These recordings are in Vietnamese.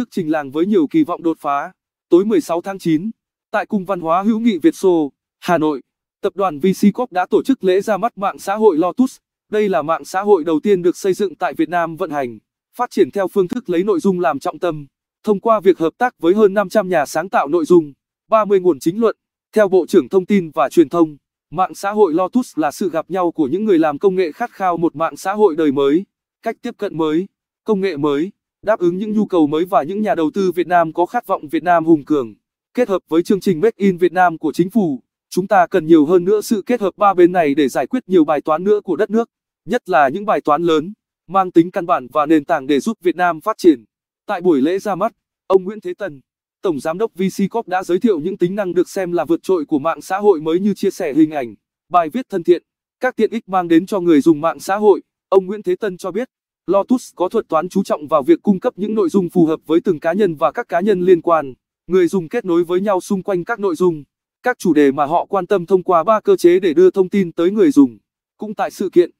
tức trình làng với nhiều kỳ vọng đột phá. Tối 16 tháng 9, tại Cung Văn hóa Hữu nghị Việt Xô, Hà Nội, tập đoàn VC Corp đã tổ chức lễ ra mắt mạng xã hội Lotus. Đây là mạng xã hội đầu tiên được xây dựng tại Việt Nam vận hành, phát triển theo phương thức lấy nội dung làm trọng tâm, thông qua việc hợp tác với hơn 500 nhà sáng tạo nội dung, 30 nguồn chính luận. Theo Bộ trưởng Thông tin và Truyền thông, mạng xã hội Lotus là sự gặp nhau của những người làm công nghệ khát khao một mạng xã hội đời mới, cách tiếp cận mới, công nghệ mới đáp ứng những nhu cầu mới và những nhà đầu tư Việt Nam có khát vọng Việt Nam hùng cường. Kết hợp với chương trình Make in Việt Nam của chính phủ, chúng ta cần nhiều hơn nữa sự kết hợp ba bên này để giải quyết nhiều bài toán nữa của đất nước, nhất là những bài toán lớn, mang tính căn bản và nền tảng để giúp Việt Nam phát triển. Tại buổi lễ ra mắt, ông Nguyễn Thế Tần, Tổng Giám đốc VCCorp đã giới thiệu những tính năng được xem là vượt trội của mạng xã hội mới như chia sẻ hình ảnh, bài viết thân thiện, các tiện ích mang đến cho người dùng mạng xã hội. Ông Nguyễn Thế Tân cho biết, Lotus có thuật toán chú trọng vào việc cung cấp những nội dung phù hợp với từng cá nhân và các cá nhân liên quan. Người dùng kết nối với nhau xung quanh các nội dung, các chủ đề mà họ quan tâm thông qua ba cơ chế để đưa thông tin tới người dùng. Cũng tại sự kiện,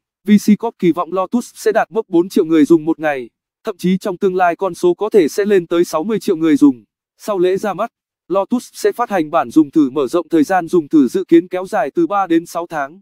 Corp kỳ vọng Lotus sẽ đạt mốc 4 triệu người dùng một ngày, thậm chí trong tương lai con số có thể sẽ lên tới 60 triệu người dùng. Sau lễ ra mắt, Lotus sẽ phát hành bản dùng thử mở rộng thời gian dùng thử dự kiến kéo dài từ 3 đến 6 tháng.